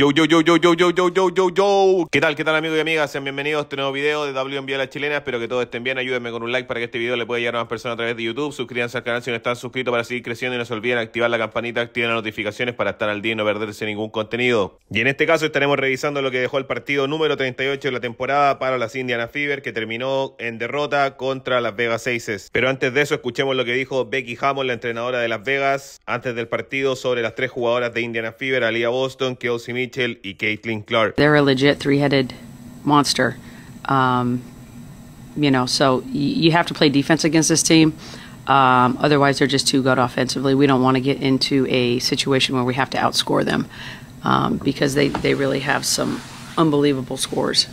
Yo, yo, yo, yo, yo, yo, yo, yo, yo, yo. ¿Qué tal, qué tal, amigos y amigas? Sean bienvenidos a este nuevo video de WNBA La Chilena. Espero que todos estén bien. Ayúdenme con un like para que este video le pueda llegar a más personas a través de YouTube. Suscríbanse al canal si no están suscritos para seguir creciendo. Y no se olviden activar la campanita, activen las notificaciones para estar al día y no perderse ningún contenido. Y en este caso estaremos revisando lo que dejó el partido número 38 de la temporada para las Indiana Fever, que terminó en derrota contra las Vegas Aces. Pero antes de eso, escuchemos lo que dijo Becky Hammond, la entrenadora de Las Vegas, antes del partido sobre las tres jugadoras de Indiana Fever, Alia Boston, Kelsey Mitchell Mitchell y Caitlin Clark. They're a legit three-headed monster. Um, you know, so you have to play defense against this team. Um, otherwise, they're just too good offensively. We don't want to get into a situation where we have to outscore them um, because they, they really have some unbelievable scores.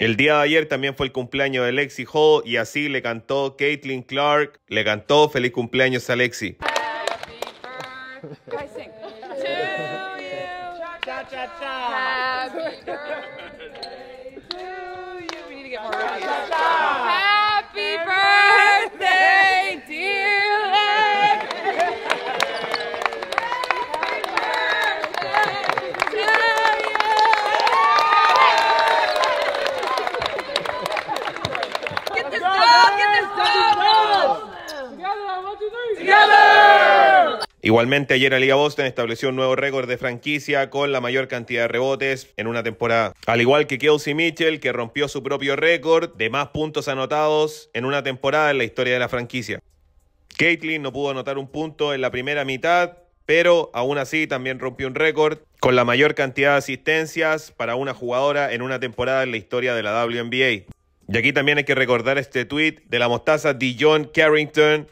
El día de ayer también fue el cumpleaños de Lexi Hall y así le cantó Caitlin Clark, le cantó feliz cumpleaños a Lexi cha cha Happy birthday to you. We need to get more reviews. Igualmente, ayer la Liga Boston estableció un nuevo récord de franquicia con la mayor cantidad de rebotes en una temporada. Al igual que Kelsey Mitchell, que rompió su propio récord de más puntos anotados en una temporada en la historia de la franquicia. Caitlin no pudo anotar un punto en la primera mitad, pero aún así también rompió un récord con la mayor cantidad de asistencias para una jugadora en una temporada en la historia de la WNBA. Y aquí también hay que recordar este tweet de la mostaza John Carrington,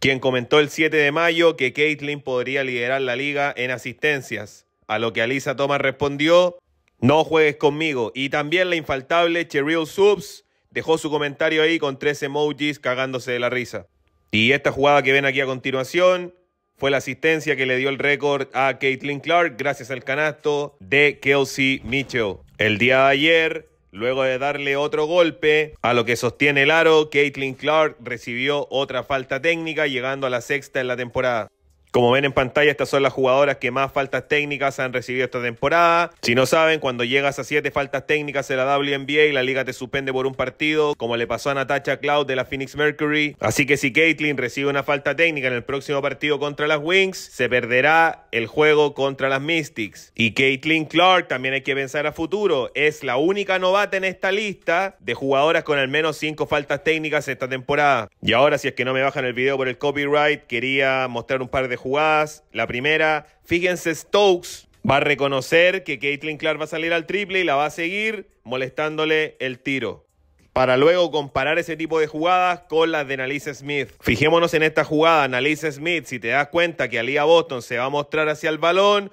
quien comentó el 7 de mayo que Caitlin podría liderar la liga en asistencias, a lo que Alisa Thomas respondió, no juegues conmigo. Y también la infaltable Cheryl Subs dejó su comentario ahí con tres emojis cagándose de la risa. Y esta jugada que ven aquí a continuación fue la asistencia que le dio el récord a Caitlin Clark gracias al canasto de Kelsey Mitchell. El día de ayer, Luego de darle otro golpe a lo que sostiene el aro, Caitlin Clark recibió otra falta técnica llegando a la sexta en la temporada. Como ven en pantalla, estas son las jugadoras que más faltas técnicas han recibido esta temporada. Si no saben, cuando llegas a 7 faltas técnicas en la WNBA, la liga te suspende por un partido, como le pasó a Natasha Cloud de la Phoenix Mercury. Así que si Caitlin recibe una falta técnica en el próximo partido contra las Wings, se perderá el juego contra las Mystics. Y Caitlin Clark, también hay que pensar a futuro, es la única novata en esta lista de jugadoras con al menos 5 faltas técnicas esta temporada. Y ahora, si es que no me bajan el video por el copyright, quería mostrar un par de jugadores jugadas. La primera, fíjense, Stokes va a reconocer que Caitlin Clark va a salir al triple y la va a seguir molestándole el tiro. Para luego comparar ese tipo de jugadas con las de Annalise Smith. Fijémonos en esta jugada, Annalise Smith, si te das cuenta que Alía Boston se va a mostrar hacia el balón,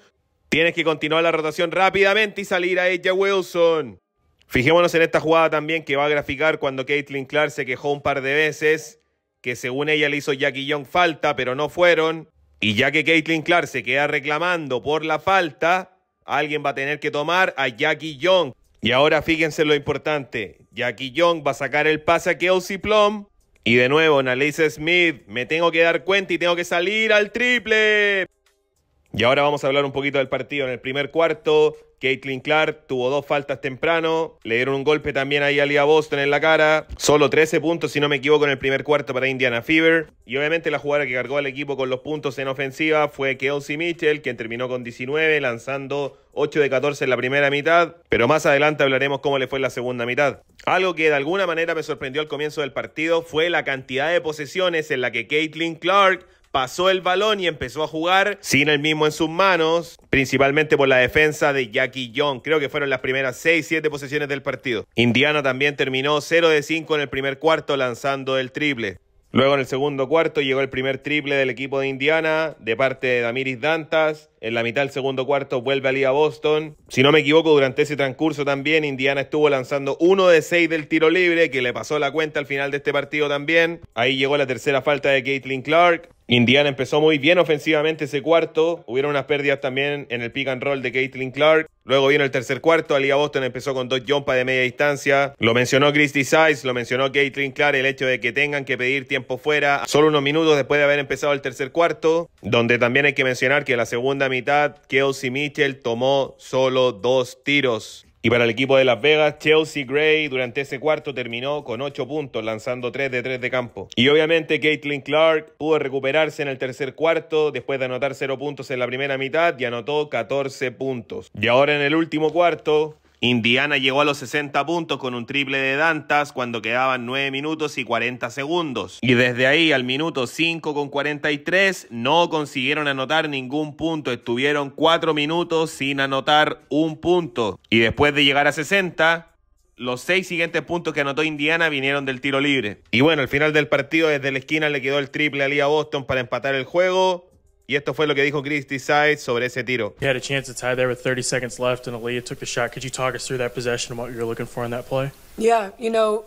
tienes que continuar la rotación rápidamente y salir a ella Wilson. Fijémonos en esta jugada también que va a graficar cuando Caitlin Clark se quejó un par de veces que según ella le hizo Jackie Young falta, pero no fueron. Y ya que Caitlin Clark se queda reclamando por la falta, alguien va a tener que tomar a Jackie Young. Y ahora fíjense lo importante. Jackie Young va a sacar el pase a Kelsey Plum. Y de nuevo, Annalise Smith, me tengo que dar cuenta y tengo que salir al triple. Y ahora vamos a hablar un poquito del partido. En el primer cuarto, Caitlin Clark tuvo dos faltas temprano. Le dieron un golpe también ahí a Lia Boston en la cara. Solo 13 puntos, si no me equivoco, en el primer cuarto para Indiana Fever. Y obviamente la jugada que cargó al equipo con los puntos en ofensiva fue Kelsey Mitchell, quien terminó con 19, lanzando 8 de 14 en la primera mitad. Pero más adelante hablaremos cómo le fue en la segunda mitad. Algo que de alguna manera me sorprendió al comienzo del partido fue la cantidad de posesiones en la que Caitlin Clark pasó el balón y empezó a jugar sin el mismo en sus manos, principalmente por la defensa de Jackie Young. Creo que fueron las primeras 6-7 posesiones del partido. Indiana también terminó 0 de 5 en el primer cuarto lanzando el triple. Luego en el segundo cuarto llegó el primer triple del equipo de Indiana de parte de Damiris Dantas. En la mitad del segundo cuarto vuelve a Boston. Si no me equivoco, durante ese transcurso también Indiana estuvo lanzando 1 de 6 del tiro libre, que le pasó la cuenta al final de este partido también. Ahí llegó la tercera falta de Caitlin Clark. Indiana empezó muy bien ofensivamente ese cuarto. Hubieron unas pérdidas también en el pick and roll de Caitlin Clark. Luego vino el tercer cuarto. Alia Boston empezó con dos jumpas de media distancia. Lo mencionó Christy Size, lo mencionó Caitlin Clark, el hecho de que tengan que pedir tiempo fuera solo unos minutos después de haber empezado el tercer cuarto. Donde también hay que mencionar que en la segunda mitad, Kelsey Mitchell tomó solo dos tiros. Y para el equipo de Las Vegas, Chelsea Gray durante ese cuarto terminó con 8 puntos, lanzando 3 de 3 de campo. Y obviamente Caitlin Clark pudo recuperarse en el tercer cuarto después de anotar 0 puntos en la primera mitad y anotó 14 puntos. Y ahora en el último cuarto, Indiana llegó a los 60 puntos con un triple de Dantas cuando quedaban 9 minutos y 40 segundos. Y desde ahí al minuto 5 con 43 no consiguieron anotar ningún punto. Estuvieron 4 minutos sin anotar un punto. Y después de llegar a 60, los seis siguientes puntos que anotó Indiana vinieron del tiro libre. Y bueno, al final del partido, desde la esquina le quedó el triple a Boston para empatar el juego. Y esto fue lo que dijo Christy Sides sobre ese tiro. You had a chance to tie there with 30 seconds left, and Aaliyah took the shot. Could you talk us through that possession and what you were looking for in that play? Yeah, you know,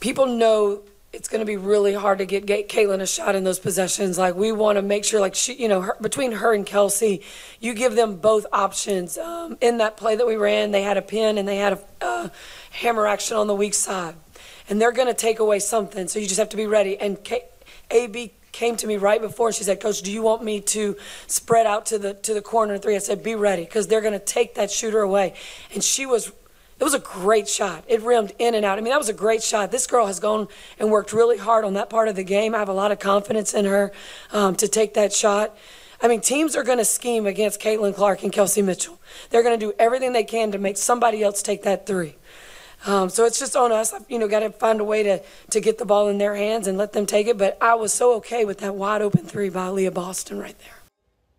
people know it's going to be really hard to get Caitlin a shot in those possessions. Like we want to make sure, like she, you know, her, between her and Kelsey, you give them both options. Um, in that play that we ran, they had a pin and they had a uh, hammer action on the weak side, and they're going to take away something. So you just have to be ready. And K- AB came to me right before. She said, "Coach, do you want me to spread out to the to the corner three? I said, "Be ready, because they're going to take that shooter away." And she was. It was a great shot. It rimmed in and out. I mean, that was a great shot. This girl has gone and worked really hard on that part of the game. I have a lot of confidence in her um, to take that shot. I mean, teams are going to scheme against Caitlin Clark and Kelsey Mitchell. They're going to do everything they can to make somebody else take that three.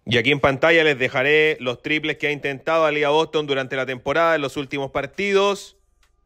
Y aquí en pantalla les dejaré los triples que ha intentado Alia Boston durante la temporada en los últimos partidos,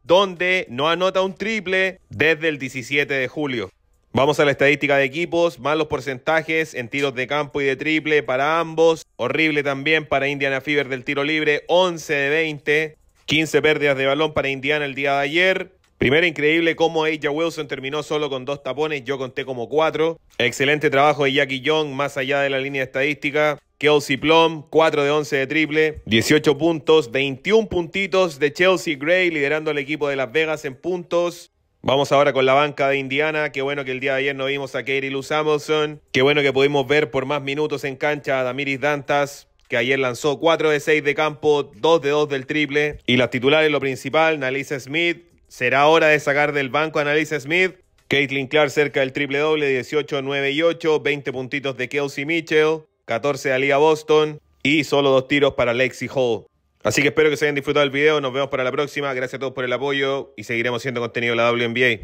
donde no anota un triple desde el 17 de julio. Vamos a la estadística de equipos, malos porcentajes en tiros de campo y de triple para ambos. Horrible también para Indiana Fever del tiro libre, 11 de 20. 15 pérdidas de balón para Indiana el día de ayer. Primero, increíble cómo Aja Wilson terminó solo con dos tapones, yo conté como cuatro. Excelente trabajo de Jackie Young, más allá de la línea estadística. Kelsey Plum, 4 de 11 de triple, 18 puntos, 21 puntitos de Chelsea Gray liderando al equipo de Las Vegas en puntos. Vamos ahora con la banca de Indiana. Qué bueno que el día de ayer no vimos a Katie Lou Samuelson. Qué bueno que pudimos ver por más minutos en cancha a Damiris Dantas que ayer lanzó 4 de 6 de campo, 2 de 2 del triple. Y las titulares, lo principal, Nalisa Smith. Será hora de sacar del banco a Smith. Caitlin Clark cerca del triple doble, 18, 9 y 8, 20 puntitos de Kelsey Mitchell, 14 de Alía Boston y solo dos tiros para Lexi Hall. Así que espero que se hayan disfrutado el video, nos vemos para la próxima, gracias a todos por el apoyo y seguiremos siendo contenido de la WNBA.